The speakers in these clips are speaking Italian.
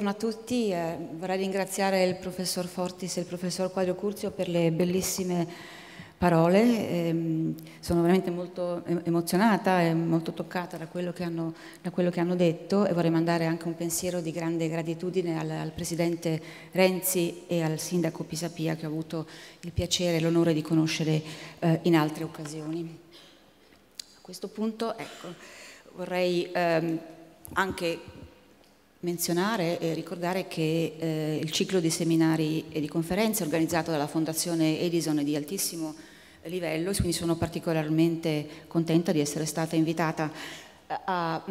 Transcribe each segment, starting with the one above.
buongiorno a tutti, eh, vorrei ringraziare il professor Fortis e il professor Quadrio Curzio per le bellissime parole, eh, sono veramente molto emozionata e molto toccata da quello, hanno, da quello, che hanno, detto e vorrei mandare anche un pensiero di grande gratitudine al, al Presidente Renzi e al Sindaco Pisapia che ho avuto il piacere e l'onore di conoscere eh, in altre occasioni. A questo punto ecco, vorrei ehm, anche menzionare e ricordare che eh, il ciclo di seminari e di conferenze organizzato dalla Fondazione Edison è di altissimo livello e quindi sono particolarmente contenta di essere stata invitata a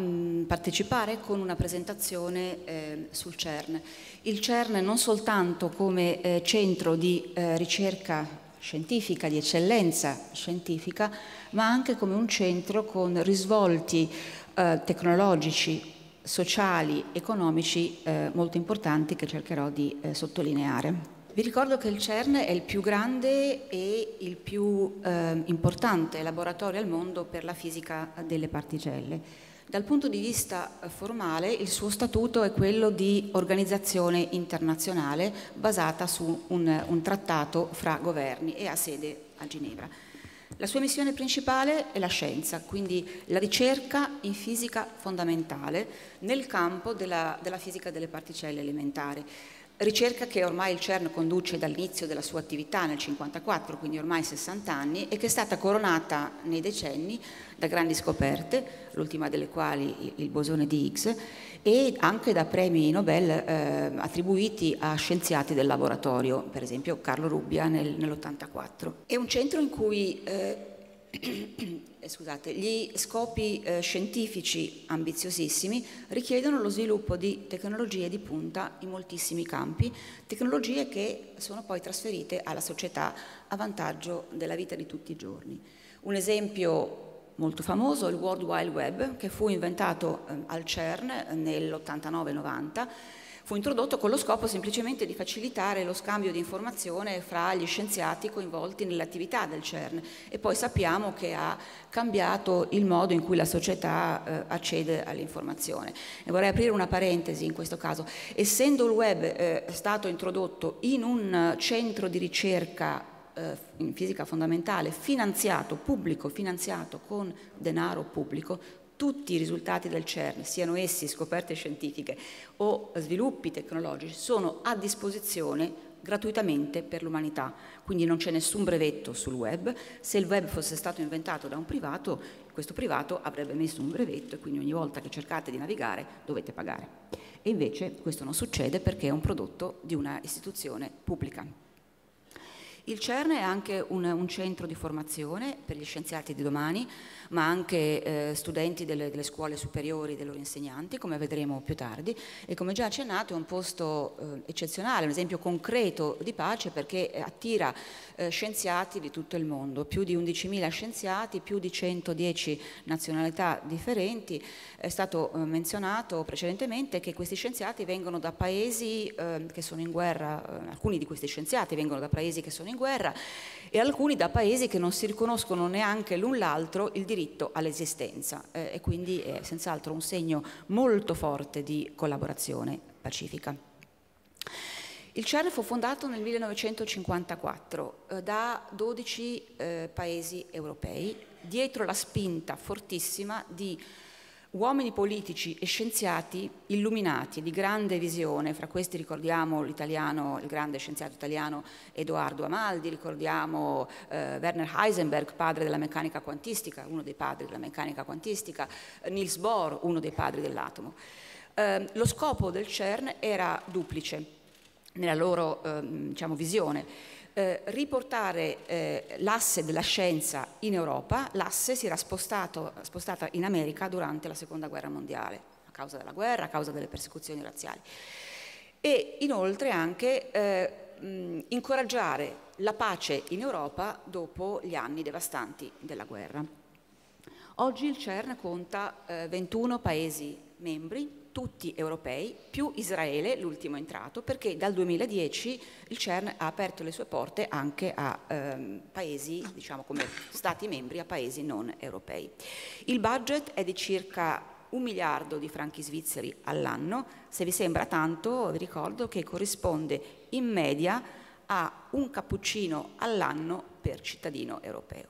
partecipare con una presentazione eh, sul CERN. Il CERN non soltanto come eh, centro di eh, ricerca scientifica, di eccellenza scientifica, ma anche come un centro con risvolti eh, tecnologici, sociali, economici eh, molto importanti che cercherò di eh, sottolineare. Vi ricordo che il CERN è il più grande e il più eh, importante laboratorio al mondo per la fisica delle particelle. Dal punto di vista formale il suo statuto è quello di organizzazione internazionale basata su un, un trattato fra governi e ha sede a Ginevra. La sua missione principale è la scienza, quindi la ricerca in fisica fondamentale nel campo della, della fisica delle particelle elementari. Ricerca che ormai il CERN conduce dall'inizio della sua attività nel 1954, quindi ormai 60 anni, e che è stata coronata nei decenni da grandi scoperte, l'ultima delle quali il bosone di Higgs, e anche da premi Nobel eh, attribuiti a scienziati del laboratorio, per esempio Carlo Rubbia nel, nell'84. È un centro in cui eh, eh, scusate, gli scopi eh, scientifici ambiziosissimi richiedono lo sviluppo di tecnologie di punta in moltissimi campi, tecnologie che sono poi trasferite alla società a vantaggio della vita di tutti i giorni. Un esempio molto famoso, il World Wide Web, che fu inventato ehm, al CERN eh, nell'89-90, fu introdotto con lo scopo semplicemente di facilitare lo scambio di informazione fra gli scienziati coinvolti nell'attività del CERN e poi sappiamo che ha cambiato il modo in cui la società eh, accede all'informazione. E vorrei aprire una parentesi in questo caso. Essendo il web eh, stato introdotto in un centro di ricerca eh, in fisica fondamentale finanziato, pubblico, finanziato con denaro pubblico, tutti i risultati del CERN, siano essi scoperte scientifiche o sviluppi tecnologici, sono a disposizione gratuitamente per l'umanità. Quindi non c'è nessun brevetto sul web. Se il web fosse stato inventato da un privato, questo privato avrebbe messo un brevetto e quindi ogni volta che cercate di navigare dovete pagare. E invece questo non succede perché è un prodotto di una istituzione pubblica. Il CERN è anche un, un, centro di formazione per gli scienziati di domani, ma anche eh, studenti delle, delle, scuole superiori, dei loro insegnanti, come vedremo più tardi, e come già accennato è un posto eh, eccezionale, un esempio concreto di pace perché eh, attira eh, scienziati di tutto il mondo, più di 11.000 scienziati, più di 110 nazionalità differenti, è stato eh, menzionato precedentemente che questi scienziati vengono da paesi eh, che sono in guerra, eh, alcuni di questi scienziati vengono da paesi che sono in guerra e alcuni da paesi che non si riconoscono neanche l'un l'altro il diritto all'esistenza eh, e quindi è senz'altro un segno molto forte di collaborazione pacifica. Il CERN fu fondato nel 1954 eh, da 12 eh, paesi europei dietro la spinta fortissima di Uomini politici e scienziati illuminati di grande visione, fra questi ricordiamo il grande scienziato italiano Edoardo Amaldi, ricordiamo eh, Werner Heisenberg, padre della meccanica quantistica, uno dei padri della meccanica quantistica, Niels Bohr, uno dei padri dell'atomo. Eh, lo scopo del CERN era duplice nella loro eh, diciamo, visione eh, riportare eh, l'asse della scienza in Europa, l'asse si era spostato, spostata in America durante la seconda guerra mondiale, a causa della guerra, a causa delle persecuzioni razziali. E inoltre anche eh, incoraggiare la pace in Europa dopo gli anni devastanti della guerra. Oggi il CERN conta 21 eh, paesi membri, tutti europei, più Israele, l'ultimo entrato, perché dal 2010 il CERN ha aperto le sue porte anche a ehm, paesi, diciamo come stati membri, a paesi non europei. Il budget è di circa un miliardo di franchi svizzeri all'anno, se vi sembra tanto vi ricordo che corrisponde in media a un cappuccino all'anno per cittadino europeo.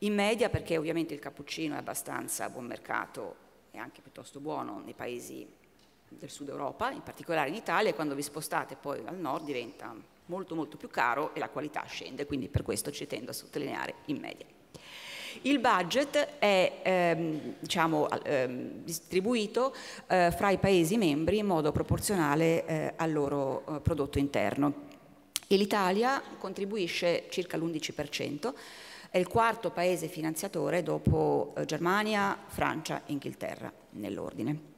In media perché ovviamente il cappuccino è abbastanza a buon mercato è anche piuttosto buono nei paesi del sud Europa, in particolare in Italia, e quando vi spostate poi al nord diventa molto molto più caro e la qualità scende, quindi per questo ci tendo a sottolineare in media. Il budget è ehm, diciamo, ehm, distribuito eh, fra i Paesi membri in modo proporzionale eh, al loro eh, prodotto interno e l'Italia contribuisce circa l'11%, è il quarto paese finanziatore dopo eh, Germania, Francia e Inghilterra nell'ordine.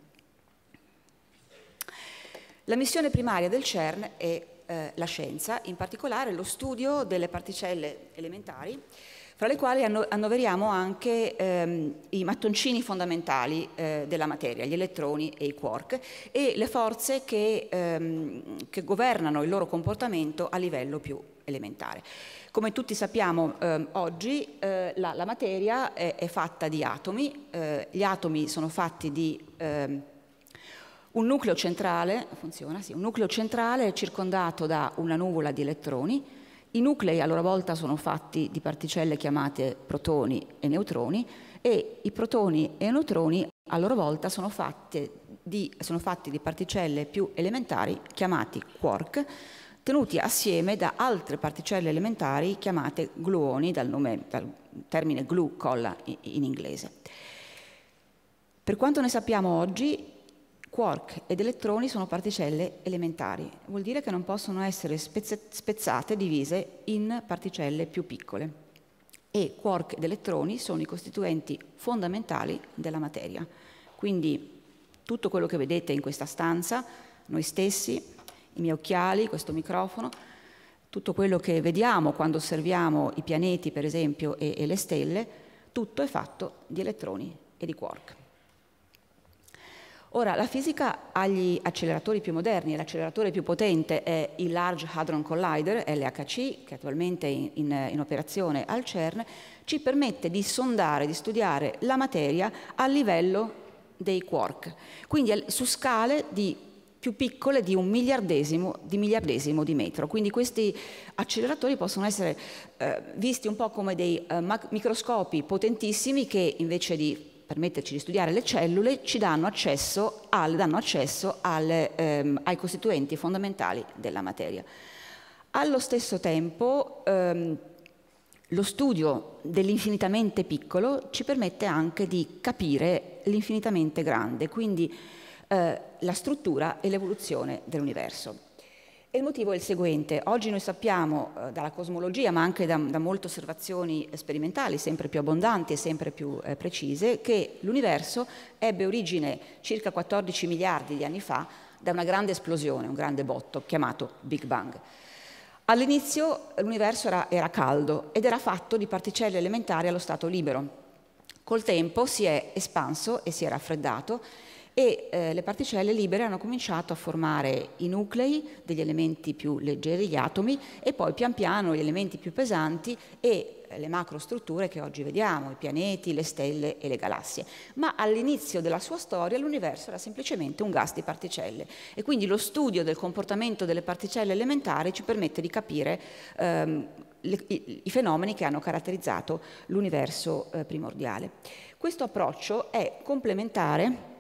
La missione primaria del CERN è eh, la scienza, in particolare lo studio delle particelle elementari, fra le quali annoveriamo anche ehm, i mattoncini fondamentali eh, della materia, gli elettroni e i quark, e le forze che, ehm, che governano il loro comportamento a livello più elementare. Come tutti sappiamo ehm, oggi eh, la, la, materia è, è, fatta di atomi, eh, gli atomi sono fatti di ehm, un nucleo centrale, funziona, sì, un nucleo centrale circondato da una nuvola di elettroni, i nuclei a loro volta sono fatti di particelle chiamate protoni e neutroni e i protoni e i neutroni a loro volta sono, di, sono fatti di particelle più elementari chiamati quark tenuti assieme da altre particelle elementari chiamate gluoni, dal, nome, dal termine glu colla in inglese. Per quanto ne sappiamo oggi, quark ed elettroni sono particelle elementari, vuol dire che non possono essere spezzate, divise in particelle più piccole. E quark ed elettroni sono i costituenti fondamentali della materia. Quindi tutto quello che vedete in questa stanza, noi stessi, i miei occhiali, questo microfono, tutto quello che vediamo quando osserviamo i pianeti, per esempio, e, e le stelle, tutto è fatto di elettroni e di quark. Ora, la fisica ha gli acceleratori più moderni, l'acceleratore più potente è il Large Hadron Collider, LHC, che attualmente è in, in, in, operazione al CERN, ci permette di sondare, di studiare la materia a livello dei quark, quindi su scale di più piccole di un miliardesimo di, miliardesimo di metro. Quindi questi acceleratori possono essere eh, visti un po' come dei eh, microscopi potentissimi che invece di permetterci di studiare le cellule ci danno accesso, al, danno accesso al, ehm, ai costituenti fondamentali della materia. Allo stesso tempo ehm, lo studio dell'infinitamente piccolo ci permette anche di capire l'infinitamente grande, quindi eh, la struttura e l'evoluzione dell'universo. E il motivo è il seguente, oggi noi sappiamo eh, dalla cosmologia, ma anche da, da, molte osservazioni sperimentali, sempre più abbondanti e sempre più eh, precise, che l'universo ebbe origine circa 14 miliardi di anni fa da una grande esplosione, un grande botto chiamato Big Bang. All'inizio l'universo era, era caldo ed era fatto di particelle elementari allo stato libero. Col tempo si è espanso e si è raffreddato e eh, le particelle libere hanno cominciato a formare i nuclei degli elementi più leggeri, gli atomi, e poi pian piano gli elementi più pesanti e eh, le macrostrutture che oggi vediamo, i pianeti, le stelle e le galassie. Ma all'inizio della sua storia l'universo era semplicemente un gas di particelle e quindi lo studio del comportamento delle particelle elementari ci permette di capire ehm, le, i, i, fenomeni che hanno caratterizzato l'universo eh, primordiale. Questo approccio è complementare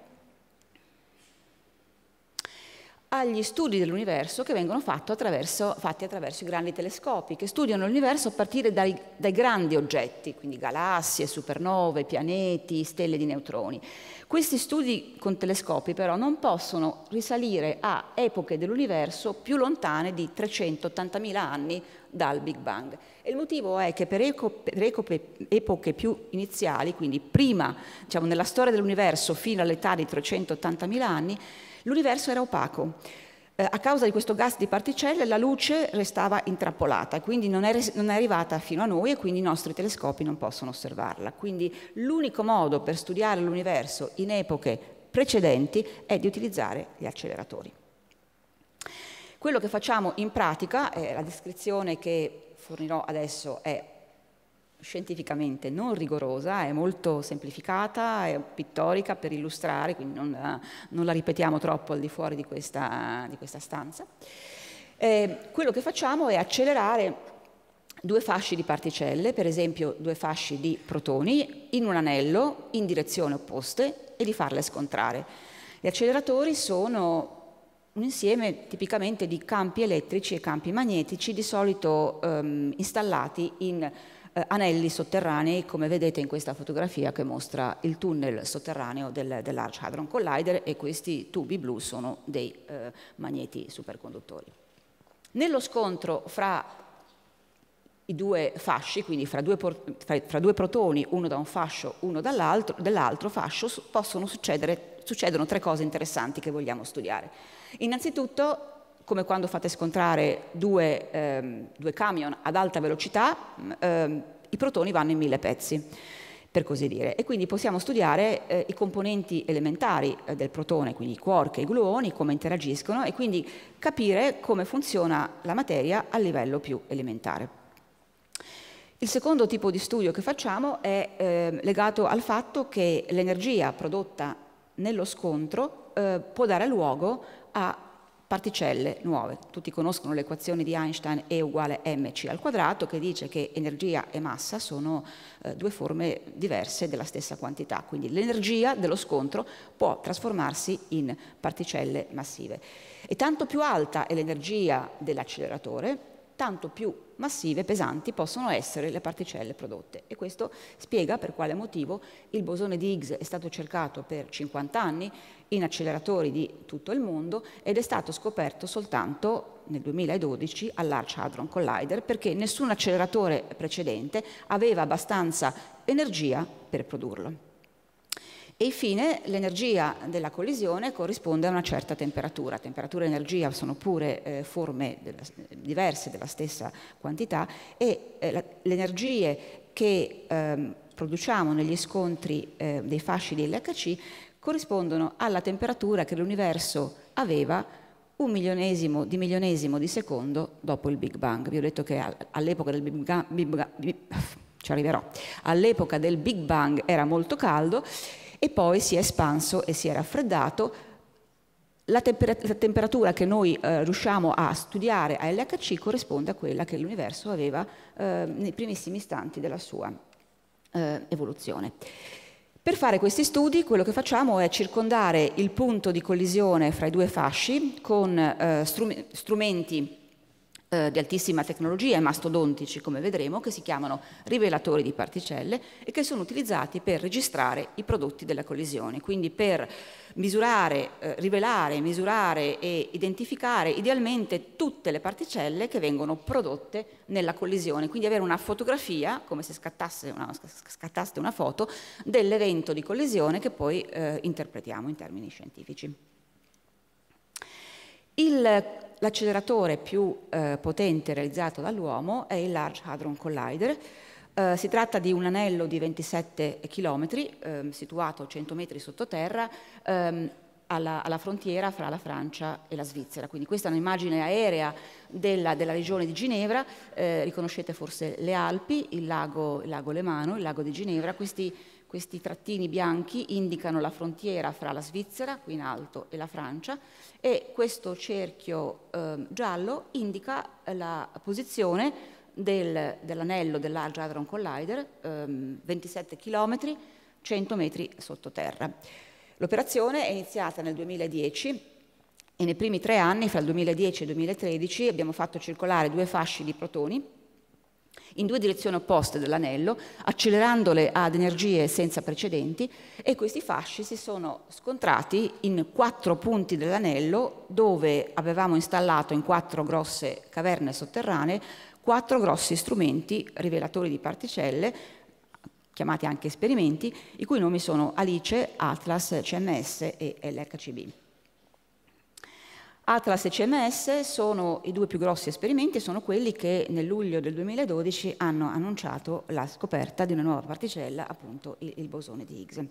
agli studi dell'universo che vengono attraverso, fatti attraverso i grandi telescopi, che studiano l'universo a partire dai, dai, grandi oggetti, quindi galassie, supernove, pianeti, stelle di neutroni. Questi studi con telescopi però non possono risalire a epoche dell'universo più lontane di 380.000 anni dal Big Bang. E il motivo è che per, eco, per eco, epoche più iniziali, quindi prima, diciamo, nella storia dell'universo fino all'età di 380.000 anni, L'universo era opaco. Eh, a causa di questo gas di particelle la luce restava intrappolata, quindi non è, non è arrivata fino a noi e quindi i nostri telescopi non possono osservarla. Quindi l'unico modo per studiare l'universo in epoche precedenti è di utilizzare gli acceleratori. Quello che facciamo in pratica, eh, la descrizione che fornirò adesso è scientificamente non rigorosa, è molto semplificata, è pittorica per illustrare, quindi non, eh, non la ripetiamo troppo al di fuori di questa, di questa stanza. Eh, quello che facciamo è accelerare due fasci di particelle, per esempio due fasci di protoni, in un anello in direzione opposte e di farle scontrare. Gli acceleratori sono un insieme tipicamente di campi elettrici e campi magnetici, di solito ehm, installati in eh, anelli sotterranei, come vedete in questa fotografia che mostra il tunnel sotterraneo del, dell'Arch Hadron Collider e questi tubi blu sono dei eh, magneti superconduttori. Nello scontro fra i due fasci, quindi fra due, fra, fra due protoni, uno da un fascio, uno dall'altro, dell'altro fascio, possono succedere, succedono tre cose interessanti che vogliamo studiare. Innanzitutto come quando fate scontrare due, ehm, due camion ad alta velocità, mm, ehm, i protoni vanno in mille pezzi, per così dire. E quindi possiamo studiare eh, i componenti elementari eh, del protone, quindi i quark e i gluoni, come interagiscono e quindi capire come funziona la materia a livello più elementare. Il secondo tipo di studio che facciamo è eh, legato al fatto che l'energia prodotta nello scontro eh, può dare luogo a particelle nuove. Tutti conoscono l'equazione di Einstein E uguale mc al quadrato che dice che energia e massa sono eh, due forme diverse della stessa quantità, quindi l'energia dello scontro può trasformarsi in particelle massive. E tanto più alta è l'energia dell'acceleratore, tanto più massive e pesanti possono essere le particelle prodotte. E questo spiega per quale motivo il bosone di Higgs è stato cercato per 50 anni in acceleratori di tutto il mondo ed è stato scoperto soltanto nel 2012 all'Arch Hadron Collider perché nessun acceleratore precedente aveva abbastanza energia per produrlo. E infine l'energia della collisione corrisponde a una certa temperatura. Temperatura e energia sono pure eh, forme della, diverse della stessa quantità e eh, la, le energie che ehm, produciamo negli scontri eh, dei fasci di LHC corrispondono alla temperatura che l'universo aveva un milionesimo di milionesimo di secondo dopo il Big Bang. Vi ho detto che all'epoca del Big Bang, Big Bang, ci arriverò, all'epoca del Big Bang era molto caldo e poi si è espanso e si è raffreddato. La, temper la temperatura che noi eh, riusciamo a studiare a LHC corrisponde a quella che l'universo aveva eh, nei primissimi istanti della sua eh, evoluzione. Per fare questi studi quello che facciamo è circondare il punto di collisione fra i due fasci con eh, strumenti eh, di altissima tecnologia e mastodontici, come vedremo, che si chiamano rivelatori di particelle e che sono utilizzati per registrare i prodotti della collisione, quindi per misurare, eh, rivelare, misurare e identificare idealmente tutte le particelle che vengono prodotte nella collisione, quindi avere una fotografia, come se scattasse una, scattaste una foto, dell'evento di collisione che poi eh, interpretiamo in termini scientifici. Il l'acceleratore più eh, potente realizzato dall'uomo è il Large Hadron Collider. Eh, si tratta di un anello di 27 km eh, situato 100 metri sottoterra ehm, alla, alla, frontiera fra la Francia e la Svizzera. Quindi questa è un'immagine aerea della, della regione di Ginevra, eh, riconoscete forse le Alpi, il lago, il lago Lemano, il lago di Ginevra, questi questi trattini bianchi indicano la frontiera fra la Svizzera, qui in alto, e la Francia e questo cerchio eh, giallo indica eh, la posizione del, dell'anello dell'Arge Hadron Collider, ehm, 27 km, 100 metri sottoterra. L'operazione è iniziata nel 2010 e nei primi tre anni, fra il 2010 e il 2013, abbiamo fatto circolare due fasci di protoni in due direzioni opposte dell'anello, accelerandole ad energie senza precedenti e questi fasci si sono scontrati in quattro punti dell'anello dove avevamo installato in quattro grosse caverne sotterranee quattro grossi strumenti rivelatori di particelle chiamati anche esperimenti, i cui nomi sono Alice, Atlas, CMS e LHCB. Atlas e CMS sono i due più grossi esperimenti, sono quelli che nel luglio del 2012 hanno annunciato la scoperta di una nuova particella, appunto il, il bosone di Higgs.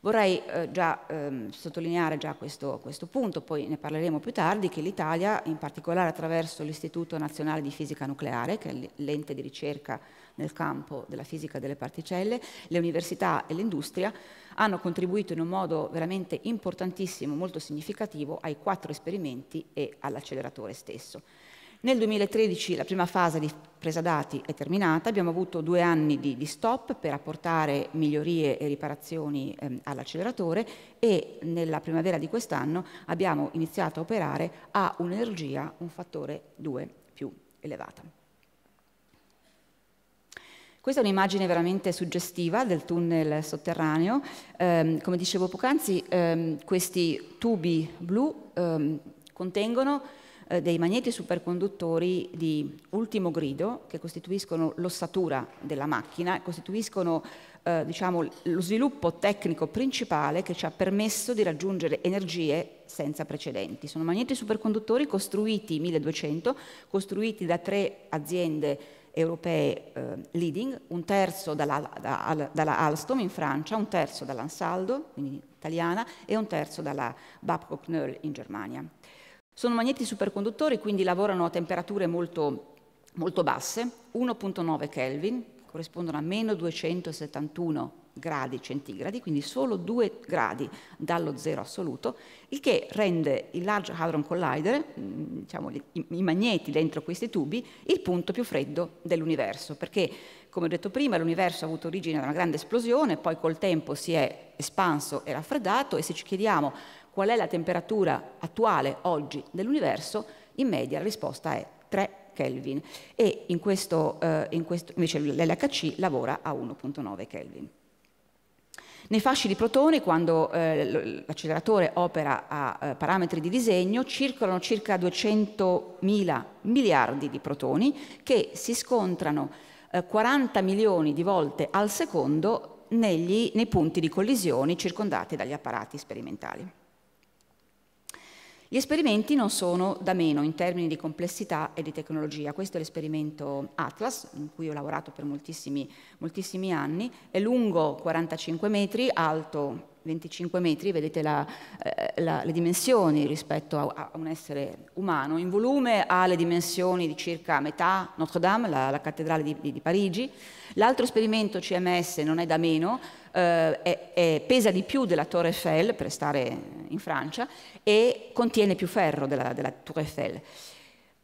Vorrei eh, già ehm, sottolineare già questo, questo, punto, poi ne parleremo più tardi, che l'Italia, in particolare attraverso l'Istituto Nazionale di Fisica Nucleare, che è l'ente di ricerca nel campo della fisica delle particelle, le università e l'industria, hanno contribuito in un modo veramente importantissimo, molto significativo, ai quattro esperimenti e all'acceleratore stesso. Nel 2013 la prima fase di presa dati è terminata, abbiamo avuto due anni di, di stop per apportare migliorie e riparazioni ehm, all'acceleratore e nella primavera di quest'anno abbiamo iniziato a operare a un'energia, un fattore 2 più elevata. Questa è un'immagine veramente suggestiva del tunnel sotterraneo. Eh, come dicevo poc'anzi, eh, questi tubi blu ehm, eh, contengono dei magneti superconduttori di ultimo grido che costituiscono l'ossatura della macchina e costituiscono eh, diciamo, lo sviluppo tecnico principale che ci ha permesso di raggiungere energie senza precedenti. Sono magneti superconduttori costruiti 1200, costruiti da tre aziende europee eh, leading, un terzo dalla, da, dalla, Alstom in Francia, un terzo dall'Ansaldo, quindi italiana, e un terzo dalla Babcock Knoll in Germania. Sono magneti superconduttori, quindi lavorano a temperature molto, molto basse, 1.9 Kelvin, corrispondono a meno 271 gradi centigradi, quindi solo 2 gradi dallo zero assoluto, il che rende il Large Hadron Collider, mm, diciamo, i magneti dentro questi tubi, il punto più freddo dell'universo, perché come ho detto prima l'universo ha avuto origine da una grande esplosione, poi col tempo si è espanso e raffreddato e se ci chiediamo qual è la temperatura attuale oggi dell'universo, in media la risposta è 3 Kelvin e in questo, eh, in questo invece l'LHC lavora a 1.9 Kelvin. Nei fasci di protoni, quando eh, l'acceleratore opera a eh, parametri di disegno, circolano circa 200.000 miliardi di protoni che si scontrano eh, 40 milioni di volte al secondo negli, nei punti di collisione circondati dagli apparati sperimentali. Gli esperimenti non sono da meno in termini di complessità e di tecnologia. Questo è l'esperimento Atlas, in cui ho lavorato per moltissimi, moltissimi anni. È lungo 45 metri, alto 25 metri, vedete la, eh, la, le dimensioni rispetto a, a, un essere umano. In volume ha le dimensioni di circa metà Notre Dame, la, la cattedrale di, di, di Parigi. L'altro esperimento CMS non è da meno, eh, è, è, pesa di più della Torre Eiffel, per stare in Francia, e contiene più ferro della, della Torre Eiffel.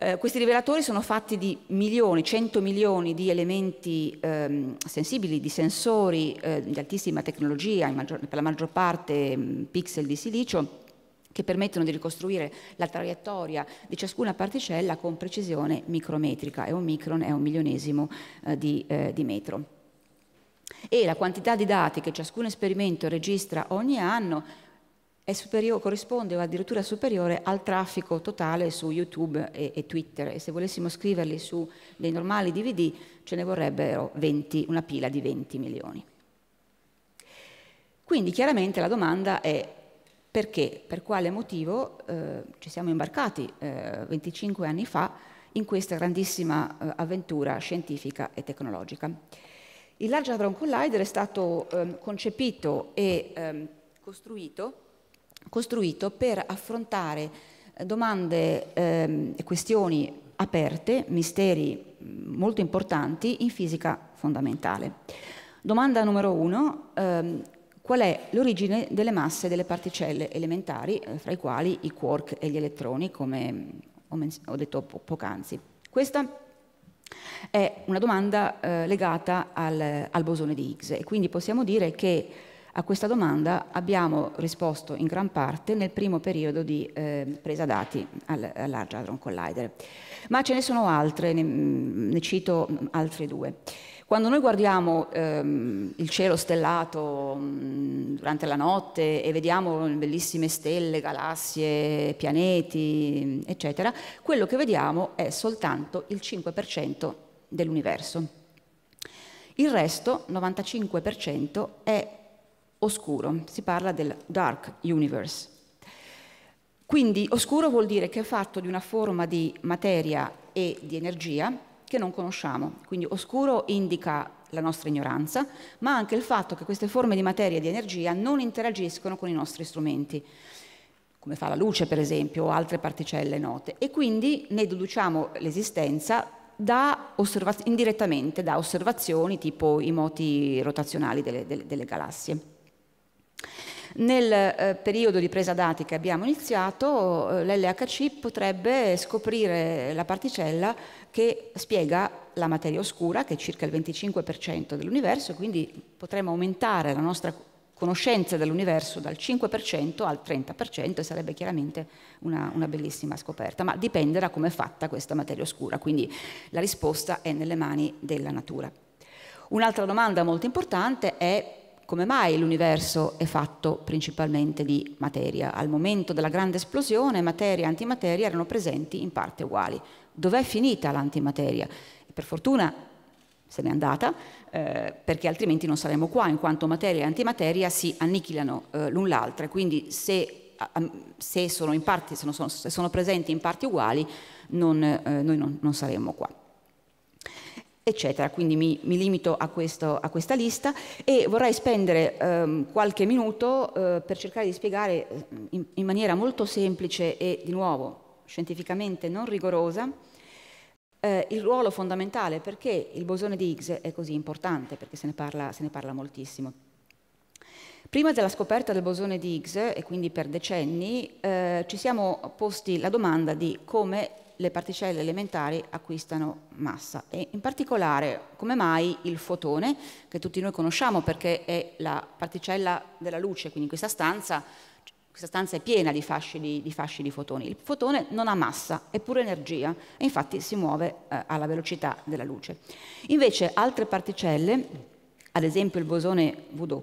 Eh, questi rivelatori sono fatti di milioni, cento milioni di elementi ehm, sensibili, di sensori eh, di altissima tecnologia, maggior, per la maggior parte mh, mm, pixel di silicio, che permettono di ricostruire la traiettoria di ciascuna particella con precisione micrometrica, e un micron è un milionesimo eh, di, eh, di metro e la quantità di dati che ciascun esperimento registra ogni anno corrisponde o addirittura superiore al traffico totale su YouTube e, e, Twitter e se volessimo scriverli su dei normali DVD ce ne vorrebbero 20, una pila di 20 milioni. Quindi chiaramente la domanda è perché, per quale motivo eh, ci siamo imbarcati eh, 25 anni fa in questa grandissima eh, avventura scientifica e tecnologica. Il Large Hadron Collider è stato ehm, concepito e ehm, costruito, costruito, per affrontare eh, domande ehm, e questioni aperte, misteri mm, molto importanti in fisica fondamentale. Domanda numero uno, ehm, qual è l'origine delle masse delle particelle elementari, eh, fra i quali i quark e gli elettroni, come ho, ho detto po poc'anzi? Questa è una domanda eh, legata al, al, bosone di Higgs e quindi possiamo dire che a questa domanda abbiamo risposto in gran parte nel primo periodo di eh, presa dati al, al Hadron Collider. Ma ce ne sono altre, ne, ne cito altre due. Quando noi guardiamo ehm, il cielo stellato mh, mm, durante la notte e vediamo bellissime stelle, galassie, pianeti, eccetera, quello che vediamo è soltanto il 5% dell'universo. Il resto, 95%, è oscuro, si parla del dark universe. Quindi oscuro vuol dire che è fatto di una forma di materia e di energia che non conosciamo. Quindi oscuro indica la nostra ignoranza, ma anche il fatto che queste forme di materia e di energia non interagiscono con i nostri strumenti, come fa la luce per esempio o altre particelle note, e quindi ne deduciamo l'esistenza da indirettamente da osservazioni tipo i moti rotazionali delle, delle, delle galassie. Nel eh, periodo di presa dati che abbiamo iniziato, eh, l'LHC potrebbe scoprire la particella che spiega la materia oscura, che è circa il 25% dell'universo, quindi potremmo aumentare la nostra conoscenza dell'universo dal 5% al 30% e sarebbe chiaramente una, una, bellissima scoperta, ma dipende da come è fatta questa materia oscura, quindi la risposta è nelle mani della natura. Un'altra domanda molto importante è come mai l'universo è fatto principalmente di materia. Al momento della grande esplosione materia e antimateria erano presenti in parte uguali. Dov'è finita l'antimateria? Per fortuna se n'è andata, eh, perché altrimenti non saremmo qua, in quanto materia e antimateria si annichilano eh, l'un l'altra, quindi se, se, sono, parte, se, sono, se, sono presenti in parti uguali non, eh, noi non, non saremmo qua eccetera. Quindi mi, mi limito a, questo, a, questa lista e vorrei spendere ehm, qualche minuto eh, per cercare di spiegare eh, in, in, maniera molto semplice e di nuovo scientificamente non rigorosa eh, il ruolo fondamentale perché il bosone di Higgs è così importante, perché se ne parla, se ne parla moltissimo. Prima della scoperta del bosone di Higgs, e quindi per decenni, eh, ci siamo posti la domanda di come le particelle elementari acquistano massa e in particolare come mai il fotone che tutti noi conosciamo perché è la particella della luce, quindi questa stanza, questa stanza è piena di fasci di, di fasci di, fotoni. Il fotone non ha massa, è pure energia e infatti si muove eh, alla velocità della luce. Invece altre particelle, ad esempio il bosone W,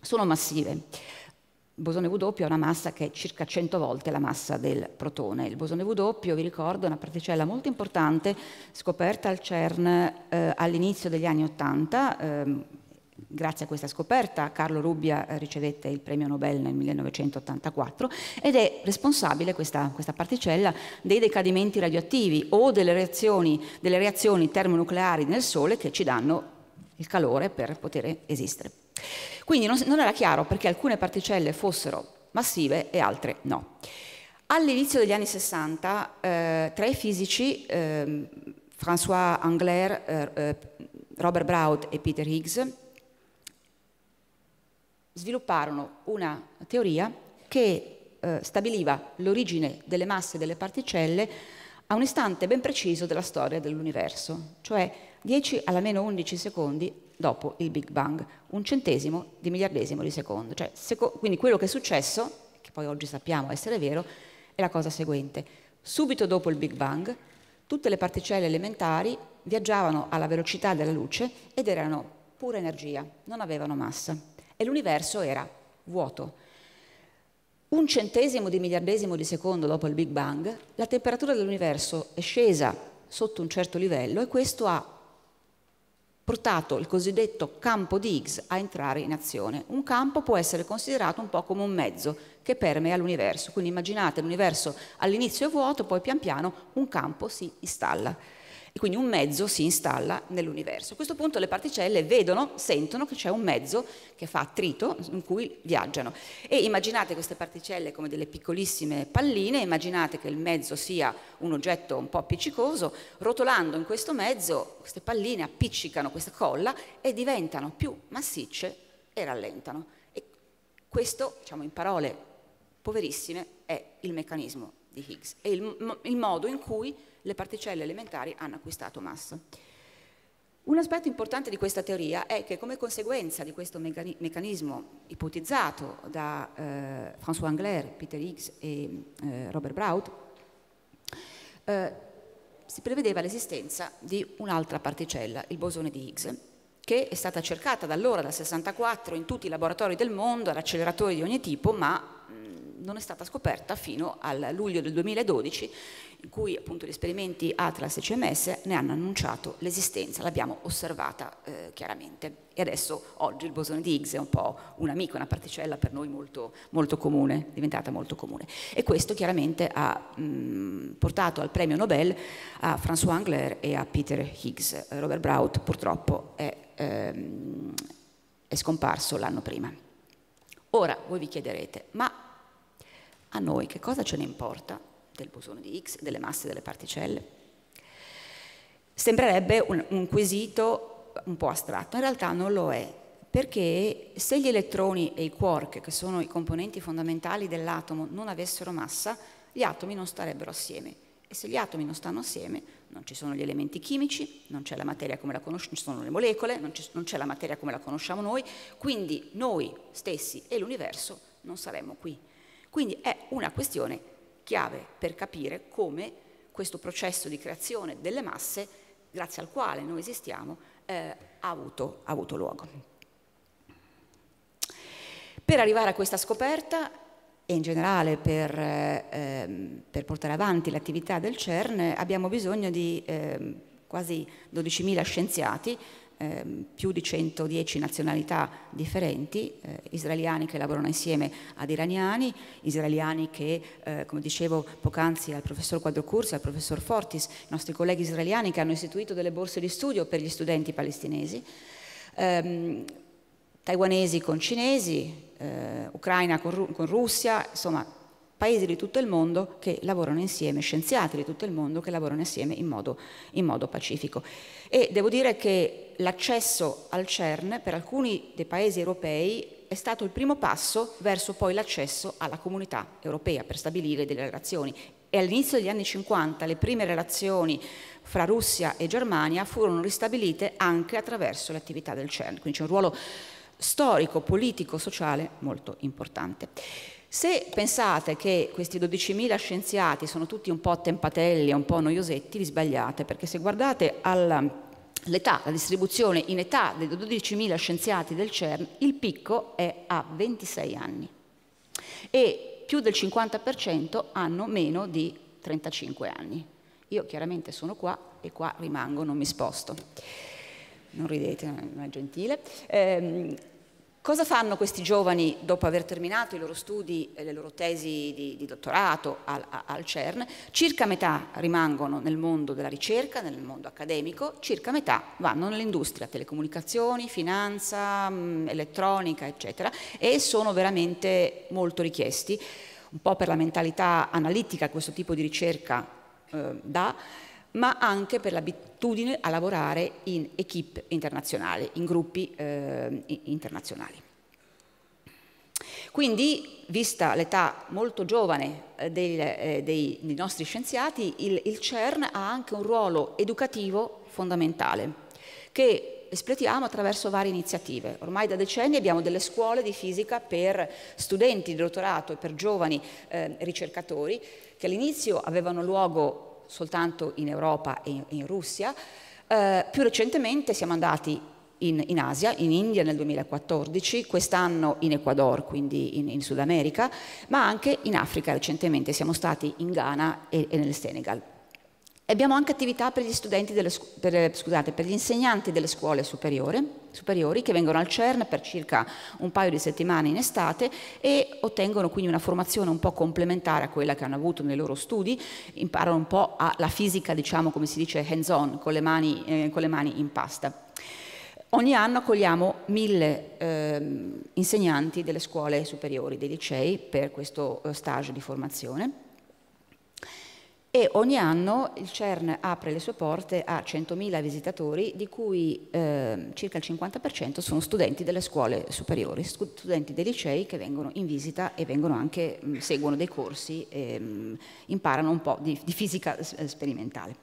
sono massive bosone W ha una massa che è circa 100 volte la massa del protone. Il bosone W, vi ricordo, è una particella molto importante scoperta al CERN eh, all'inizio degli anni Ottanta. Ehm, grazie a questa scoperta Carlo Rubbia eh, ricevette il premio Nobel nel 1984 ed è responsabile questa, questa particella dei decadimenti radioattivi o delle reazioni, delle reazioni termonucleari nel Sole che ci danno il calore per poter esistere. Quindi non, non era chiaro perché alcune particelle fossero massive e altre no. All'inizio degli anni 60, eh, tre fisici, eh, François Angler, eh, eh Robert Braut e Peter Higgs, svilupparono una teoria che eh, stabiliva l'origine delle masse delle particelle a un istante ben preciso della storia dell'universo, cioè 10 alla meno 11 secondi dopo il Big Bang, un centesimo di miliardesimo di secondo. Cioè, seco quindi quello che è successo, che poi oggi sappiamo essere vero, è la cosa seguente. Subito dopo il Big Bang, tutte le particelle elementari viaggiavano alla velocità della luce ed erano pura energia, non avevano massa. E l'universo era vuoto. Un centesimo di miliardesimo di secondo dopo il Big Bang, la temperatura dell'universo è scesa sotto un certo livello e questo ha portato il cosiddetto campo di Higgs a entrare in azione. Un campo può essere considerato un po' come un mezzo che permea l'universo, quindi immaginate l'universo all'inizio è vuoto, poi pian piano un campo si installa. E quindi un mezzo si installa nell'universo. A questo punto le particelle vedono, sentono che c'è un mezzo che fa attrito in cui viaggiano. E immaginate queste particelle come delle piccolissime palline, immaginate che il mezzo sia un oggetto un po' appiccicoso, rotolando in questo mezzo queste palline appiccicano questa colla e diventano più massicce e rallentano. E questo, diciamo in parole poverissime, è il meccanismo di Higgs e il, il modo in cui le particelle elementari hanno acquistato massa. Un aspetto importante di questa teoria è che come conseguenza di questo meccanismo ipotizzato da eh, François Angler, Peter Higgs e eh, Robert Braut, eh, si prevedeva l'esistenza di un'altra particella, il bosone di Higgs, che è stata cercata da allora, dal 64, in tutti i laboratori del mondo, ad acceleratori di ogni tipo, ma non è stata scoperta fino al luglio del 2012, in cui appunto gli esperimenti Atlas e CMS ne hanno annunciato l'esistenza, l'abbiamo osservata eh, chiaramente. E adesso oggi il bosone di Higgs è un po' un amico, una particella per noi molto, molto comune, diventata molto comune. E questo chiaramente ha mh, mm, portato al premio Nobel a François Angler e a Peter Higgs. Eh, Robert Braut purtroppo è, ehm, è scomparso l'anno prima. Ora voi vi chiederete, ma a noi che cosa ce ne importa del bosone di X, delle masse, delle particelle? Sembrerebbe un, un quesito un po' astratto, in realtà non lo è, perché se gli elettroni e i quark, che sono i componenti fondamentali dell'atomo, non avessero massa, gli atomi non starebbero assieme. E se gli atomi non stanno assieme, non ci sono gli elementi chimici, non c'è la materia come la conosciamo, ci sono le molecole, non, c'è la materia come la conosciamo noi, quindi noi stessi e l'universo non saremmo qui. Quindi è una questione chiave per capire come questo processo di creazione delle masse, grazie al quale noi esistiamo, eh, ha, avuto, ha avuto luogo. Per arrivare a questa scoperta e in generale per, eh, per portare avanti l'attività del CERN abbiamo bisogno di eh, quasi 12.000 scienziati Ehm, più di 110 nazionalità differenti, eh, israeliani che lavorano insieme ad iraniani, israeliani che, eh, come dicevo poc'anzi al professor Quadrocursi, al professor Fortis, i nostri colleghi israeliani che hanno istituito delle borse di studio per gli studenti palestinesi, ehm, taiwanesi con cinesi, eh, Ucraina con, con Russia, insomma paesi di tutto il mondo che lavorano insieme, scienziati di tutto il mondo che lavorano insieme in modo, in modo pacifico. E devo dire che l'accesso al CERN per alcuni dei paesi europei è stato il primo passo verso poi l'accesso alla comunità europea per stabilire delle relazioni. E all'inizio degli anni 50 le prime relazioni fra Russia e Germania furono ristabilite anche attraverso le attività del CERN, quindi c'è un ruolo storico, politico, sociale molto importante. Se pensate che questi 12.000 scienziati sono tutti un po' tempatelli, un po' noiosetti, vi sbagliate, perché se guardate all'età, la distribuzione in età dei 12.000 scienziati del CERN, il picco è a 26 anni e più del 50% hanno meno di 35 anni. Io chiaramente sono qua e qua rimango, non mi sposto. Non ridete, non è gentile. Eh, Cosa fanno questi giovani dopo aver terminato i loro studi e le loro tesi di, di dottorato al, al, CERN? Circa metà rimangono nel mondo della ricerca, nel mondo accademico, circa metà vanno nell'industria, telecomunicazioni, finanza, mh, mm, elettronica, eccetera, e sono veramente molto richiesti, un po' per la mentalità analitica che questo tipo di ricerca eh, dà ma anche per l'abitudine a lavorare in equip internazionali, in gruppi eh, internazionali. Quindi, vista l'età molto giovane eh, dei, eh, dei, dei nostri scienziati, il, il, CERN ha anche un ruolo educativo fondamentale, che espletiamo attraverso varie iniziative. Ormai da decenni abbiamo delle scuole di fisica per studenti di dottorato e per giovani eh, ricercatori che all'inizio avevano luogo soltanto in Europa e in, in Russia, eh, più recentemente siamo andati in, in, Asia, in India nel 2014, quest'anno in Ecuador, quindi in, in, Sud America, ma anche in Africa recentemente, siamo stati in Ghana e, e nel Senegal. Abbiamo anche attività per gli, delle, per, scusate, per gli insegnanti delle scuole superiori, superiori che vengono al CERN per circa un paio di settimane in estate e ottengono quindi una formazione un po' complementare a quella che hanno avuto nei loro studi, imparano un po' alla fisica, diciamo come si dice, hands on, con le mani, eh, con le mani in pasta. Ogni anno accogliamo mille eh, insegnanti delle scuole superiori, dei licei, per questo eh, stage di formazione e ogni anno il CERN apre le sue porte a 100.000 visitatori, di cui eh, circa il 50% sono studenti delle scuole superiori, studenti dei licei che vengono in visita e anche, seguono dei corsi e imparano un po' di, di fisica sperimentale.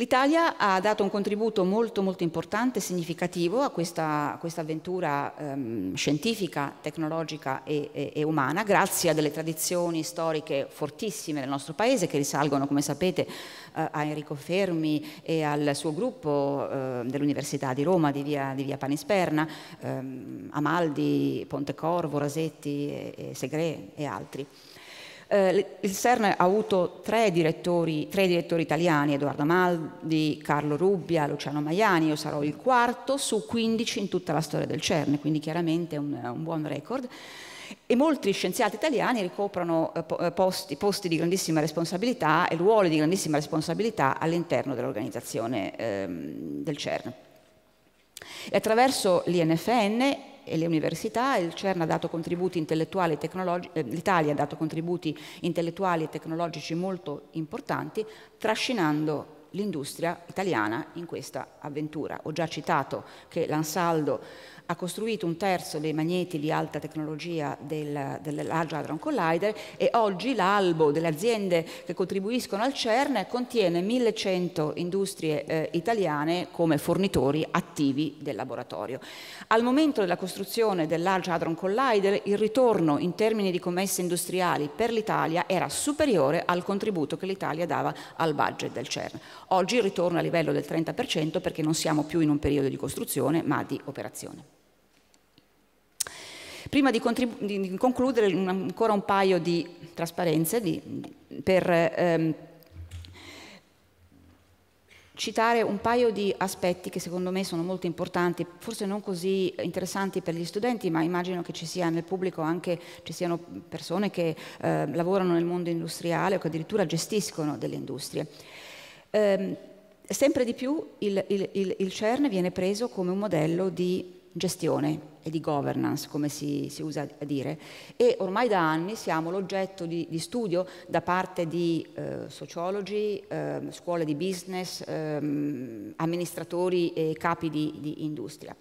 L'Italia ha dato un contributo molto, molto importante e significativo a questa, a questa avventura ehm, scientifica, tecnologica e, e, e, umana, grazie a delle tradizioni storiche fortissime del nostro Paese che risalgono, come sapete, eh, a Enrico Fermi e al suo gruppo eh, dell'Università di Roma di via, di via Panisperna, ehm, Amaldi, Pontecorvo, Rasetti, e, e Segre e altri. Eh, il CERN ha avuto tre direttori, tre direttori italiani, Edoardo Amaldi, Carlo Rubbia, Luciano Maiani, io sarò il quarto su 15 in tutta la storia del CERN, quindi chiaramente un, un buon record e molti scienziati italiani ricoprono eh, eh, posti, posti, di grandissima responsabilità e ruoli di grandissima responsabilità all'interno dell'organizzazione ehm, del CERN. E attraverso l'INFN e le università, il CERN ha dato contributi intellettuali e tecnologici, eh, l'Italia ha dato contributi intellettuali e tecnologici molto importanti, trascinando l'industria italiana in questa avventura. Ho già citato che l'Ansaldo ha costruito un terzo dei magneti di alta tecnologia del, del Large Hadron Collider e oggi l'albo delle aziende che contribuiscono al CERN contiene 1100 industrie eh, italiane come fornitori attivi del laboratorio. Al momento della costruzione del Large Hadron Collider il ritorno in termini di commesse industriali per l'Italia era superiore al contributo che l'Italia dava al budget del CERN. Oggi ritorna a livello del 30% perché non siamo più in un periodo di costruzione ma di operazione. Prima di, di concludere un, ancora un paio di trasparenze di, per ehm, citare un paio di aspetti che secondo me sono molto importanti, forse non così interessanti per gli studenti, ma immagino che ci sia nel pubblico anche, ci siano persone che eh, lavorano nel mondo industriale o che addirittura gestiscono delle industrie. Ehm, sempre di più il, il, il, il, CERN viene preso come un modello di gestione e di governance, come si, si usa a dire, e ormai da anni siamo l'oggetto di, di studio da parte di eh, sociologi, eh, scuole di business, eh, amministratori e capi di, di industria.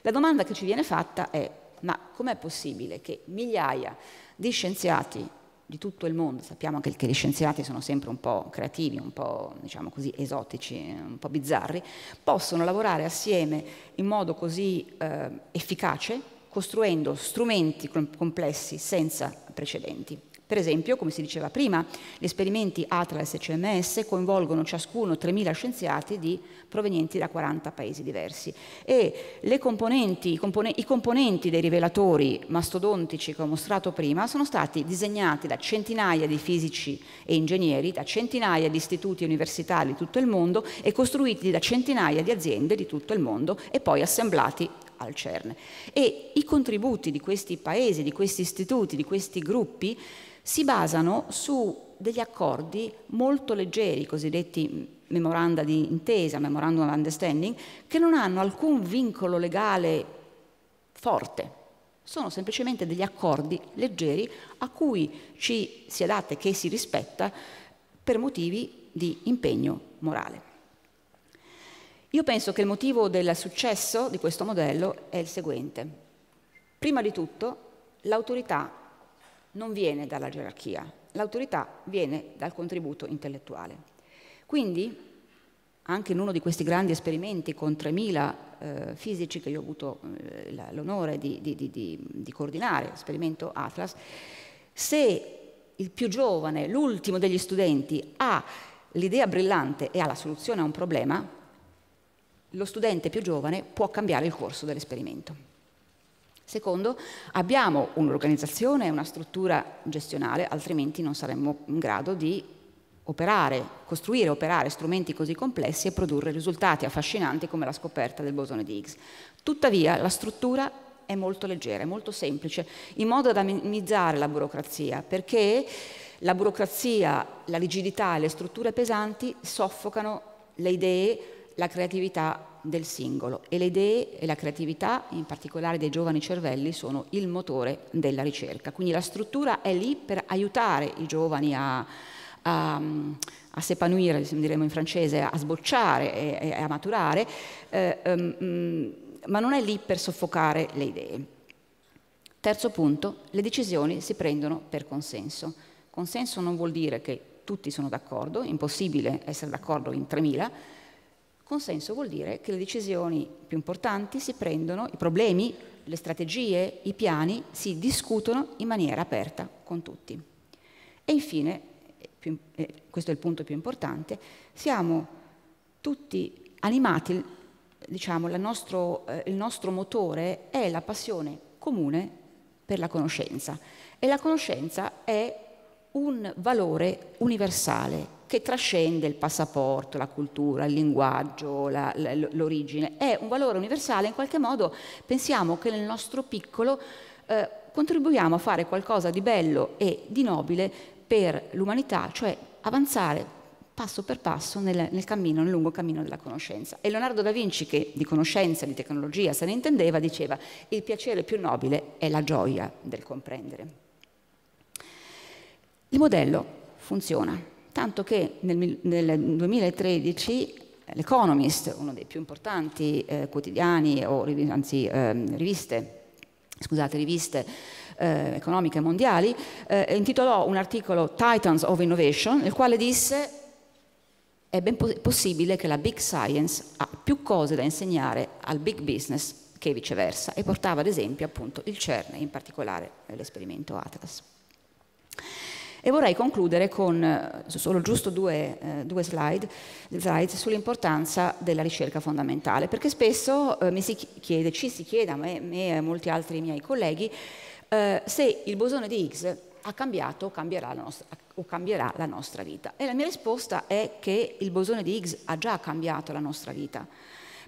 La domanda che ci viene fatta è ma com'è possibile che migliaia di scienziati di tutto il mondo, sappiamo che, gli scienziati sono sempre un po' creativi, un po' diciamo così, esotici, un po' bizzarri, possono lavorare assieme in modo così eh, efficace, costruendo strumenti complessi senza precedenti. Per esempio, come si diceva prima, gli esperimenti Atlas e CMS coinvolgono ciascuno 3.000 scienziati di, provenienti da 40 paesi diversi e componenti, compone, i componenti dei rivelatori mastodontici che ho mostrato prima sono stati disegnati da centinaia di fisici e ingegneri, da centinaia di istituti universitari di tutto il mondo e costruiti da centinaia di aziende di tutto il mondo e poi assemblati al CERN. E i contributi di questi paesi, di questi istituti, di questi gruppi si basano su degli accordi molto leggeri, cosiddetti memoranda di intesa, memorandum of understanding, che non hanno alcun vincolo legale forte. Sono semplicemente degli accordi leggeri a cui ci si adatta e che si rispetta per motivi di impegno morale. Io penso che il motivo del successo di questo modello è il seguente. Prima di tutto, l'autorità non viene dalla gerarchia, l'autorità viene dal contributo intellettuale. Quindi, anche in uno di questi grandi esperimenti con 3.000 eh, fisici che io ho avuto eh, l'onore di, di, di, di, coordinare, l'esperimento Atlas, se il più giovane, l'ultimo degli studenti, ha l'idea brillante e ha la soluzione a un problema, lo studente più giovane può cambiare il corso dell'esperimento. Secondo, abbiamo un'organizzazione e una struttura gestionale, altrimenti non saremmo in grado di operare, costruire e operare strumenti così complessi e produrre risultati affascinanti come la scoperta del bosone di Higgs. Tuttavia, la struttura è molto leggera, è molto semplice, in modo da minimizzare la burocrazia, perché la burocrazia, la rigidità e le strutture pesanti soffocano le idee, la creatività del singolo e le idee e la creatività, in particolare dei giovani cervelli, sono il motore della ricerca. Quindi la struttura è lì per aiutare i giovani a, a, a sepanuire, diremmo in francese, a sbocciare e, e a maturare, eh, um, ma non è lì per soffocare le idee. Terzo punto, le decisioni si prendono per consenso. Consenso non vuol dire che tutti sono d'accordo, impossibile essere d'accordo in 3000, Consenso vuol dire che le decisioni più importanti si prendono, i problemi, le strategie, i piani si discutono in maniera aperta con tutti. E infine, più, eh, questo è il punto più importante, siamo tutti animati, diciamo, nostro, eh, il nostro motore è la passione comune per la conoscenza e la conoscenza è un valore universale che trascende il passaporto, la cultura, il linguaggio, la, la, l'origine. È un valore universale, in qualche modo pensiamo che nel nostro piccolo eh, contribuiamo a fare qualcosa di bello e di nobile per l'umanità, cioè avanzare passo per passo nel, nel, cammino, nel lungo cammino della conoscenza. E Leonardo da Vinci, che di conoscenza, di tecnologia se ne intendeva, diceva il piacere più nobile è la gioia del comprendere. Il modello funziona tanto che nel, nel 2013 eh, l'Economist, uno dei più importanti eh, quotidiani, o anzi eh, riviste, scusate, riviste eh, economiche mondiali, eh, intitolò un articolo Titans of Innovation, nel quale disse è ben possibile che la big science ha più cose da insegnare al big business che viceversa e portava ad esempio appunto il CERN, in particolare eh, l'esperimento Atlas. E vorrei concludere con eh, solo giusto due, eh, due slide, slide sull'importanza della ricerca fondamentale, perché spesso eh, mi si chiede, ci si chiede a me, me e a molti altri miei colleghi eh, se il bosone di Higgs ha cambiato o cambierà, nostra, o cambierà la nostra vita. E la mia risposta è che il bosone di Higgs ha già cambiato la nostra vita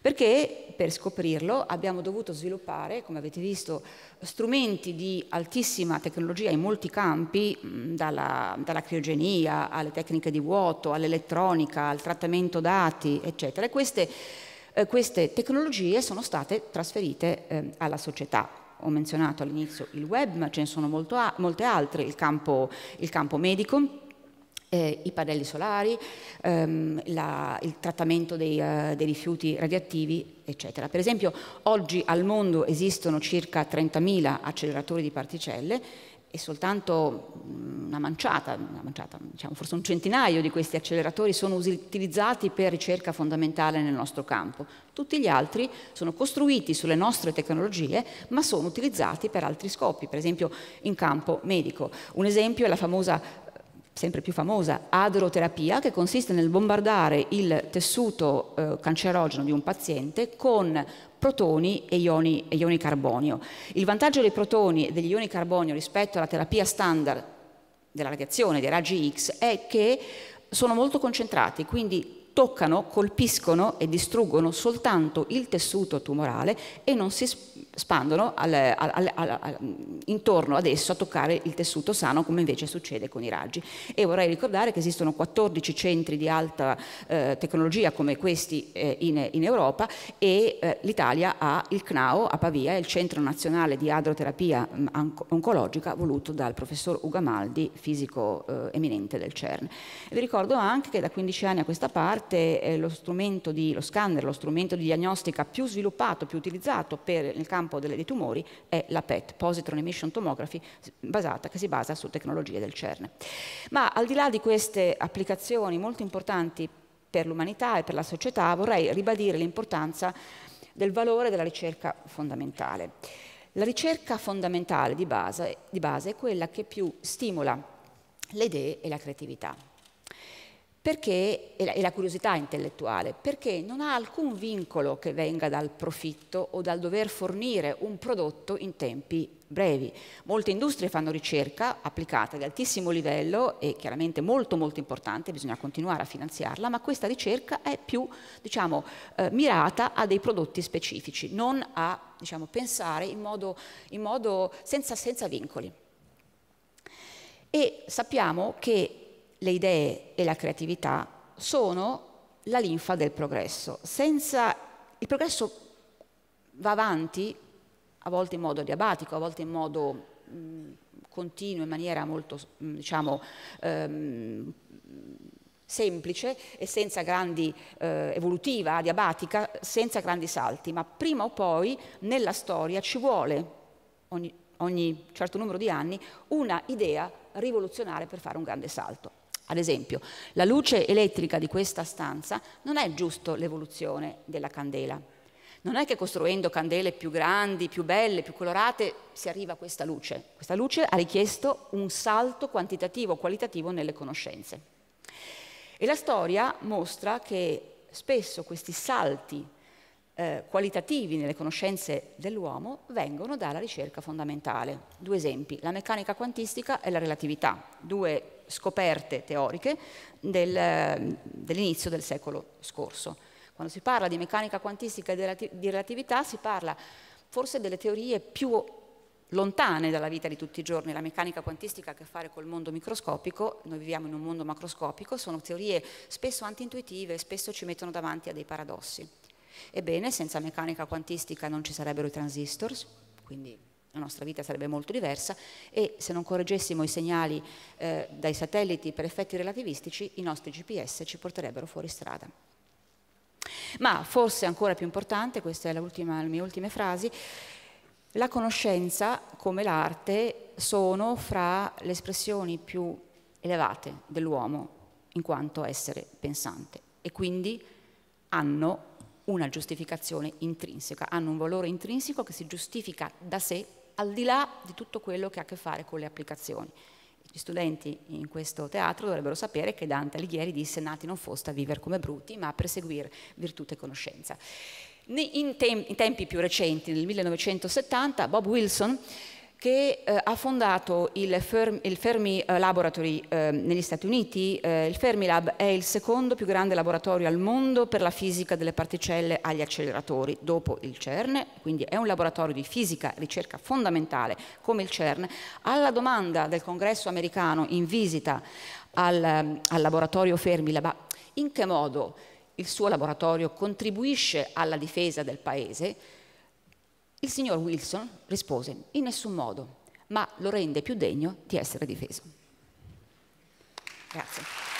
perché per scoprirlo abbiamo dovuto sviluppare, come avete visto, strumenti di altissima tecnologia in molti campi, mm, dalla, dalla criogenia alle tecniche di vuoto, all'elettronica, al trattamento dati, eccetera. E queste, eh, queste tecnologie sono state trasferite eh, alla società ho menzionato all'inizio il web, ma ce ne sono molto, molte altre, il campo, il campo medico, eh, i pannelli solari, ehm, la, il trattamento dei, uh, dei, rifiuti radioattivi, eccetera. Per esempio, oggi al mondo esistono circa 30.000 acceleratori di particelle e soltanto mm, una manciata, una manciata diciamo, forse un centinaio di questi acceleratori sono utilizzati per ricerca fondamentale nel nostro campo. Tutti gli altri sono costruiti sulle nostre tecnologie, ma sono utilizzati per altri scopi, per esempio in campo medico. Un esempio è la famosa sempre più famosa adroterapia che consiste nel bombardare il tessuto eh, cancerogeno di un paziente con protoni e ioni, e ioni carbonio. Il vantaggio dei protoni e degli ioni carbonio rispetto alla terapia standard della radiazione, dei raggi X, è che sono molto concentrati, quindi toccano, colpiscono e distruggono soltanto il tessuto tumorale e non si spandono al, al, al, intorno ad esso a toccare il tessuto sano come invece succede con i raggi. E vorrei ricordare che esistono 14 centri di alta eh, tecnologia come questi eh, in, in, Europa e eh, l'Italia ha il CNAO a Pavia, il Centro Nazionale di Adroterapia mm, Oncologica voluto dal professor Ugamaldi, fisico eh, eminente del CERN. E vi ricordo anche che da 15 anni a questa parte parte eh, lo strumento di, lo scanner, lo strumento di diagnostica più sviluppato, più utilizzato per, nel campo delle, dei tumori è la PET, Positron Emission Tomography, basata, che si basa su tecnologie del CERN. Ma al di là di queste applicazioni molto importanti per l'umanità e per la società, vorrei ribadire l'importanza del valore della ricerca fondamentale. La ricerca fondamentale di base, di base è quella che più stimola le idee e la creatività perché, e la curiosità intellettuale, perché non ha alcun vincolo che venga dal profitto o dal dover fornire un prodotto in tempi brevi. Molte industrie fanno ricerca applicata di altissimo livello e chiaramente molto molto importante, bisogna continuare a finanziarla, ma questa ricerca è più diciamo, eh, mirata a dei prodotti specifici, non a diciamo, pensare in modo, in modo senza, senza vincoli. E sappiamo che le idee e la creatività sono la linfa del progresso. Senza... il progresso va avanti a volte in modo diabatico, a volte in modo mh, continuo, in maniera molto mh, diciamo, ehm, semplice e senza grandi eh, evolutiva, adiabatica, senza grandi salti, ma prima o poi nella storia ci vuole ogni, ogni certo numero di anni una idea rivoluzionaria per fare un grande salto. Ad esempio, la luce elettrica di questa stanza non è giusto l'evoluzione della candela. Non è che costruendo candele più grandi, più belle, più colorate si arriva a questa luce. Questa luce ha richiesto un salto quantitativo, qualitativo nelle conoscenze. E la storia mostra che spesso questi salti eh, qualitativi nelle conoscenze dell'uomo vengono dalla ricerca fondamentale. Due esempi, la meccanica quantistica e la relatività, due scoperte teoriche del, dell'inizio del secolo scorso. Quando si parla di meccanica quantistica e di relatività si parla forse delle teorie più lontane dalla vita di tutti i giorni, la meccanica quantistica ha a che fare col mondo microscopico, noi viviamo in un mondo macroscopico, sono teorie spesso antintuitive, spesso ci mettono davanti a dei paradossi. Ebbene, senza meccanica quantistica non ci sarebbero i transistors, quindi la nostra vita sarebbe molto diversa e se non correggessimo i segnali eh, dai satelliti per effetti relativistici i nostri GPS ci porterebbero fuori strada. Ma forse ancora più importante, queste sono le mie ultime frasi, la conoscenza come l'arte sono fra le espressioni più elevate dell'uomo in quanto essere pensante e quindi hanno una giustificazione intrinseca, hanno un valore intrinseco che si giustifica da sé al di là di tutto quello che ha a che fare con le applicazioni. Gli studenti in questo teatro dovrebbero sapere che Dante Alighieri disse nati non foste a vivere come brutti, ma a perseguire virtù e conoscenza. In, tempi più recenti, nel 1970, Bob Wilson che eh, ha fondato il, Fermi, il Fermi eh, Laboratory eh, negli Stati Uniti. Eh, il Lab è il secondo più grande laboratorio al mondo per la fisica delle particelle agli acceleratori, dopo il CERN, quindi è un laboratorio di fisica, ricerca fondamentale come il CERN. Alla domanda del congresso americano in visita al, al laboratorio Fermilab, in che modo il suo laboratorio contribuisce alla difesa del paese, il signor Wilson rispose in nessun modo, ma lo rende più degno di essere difeso. Grazie.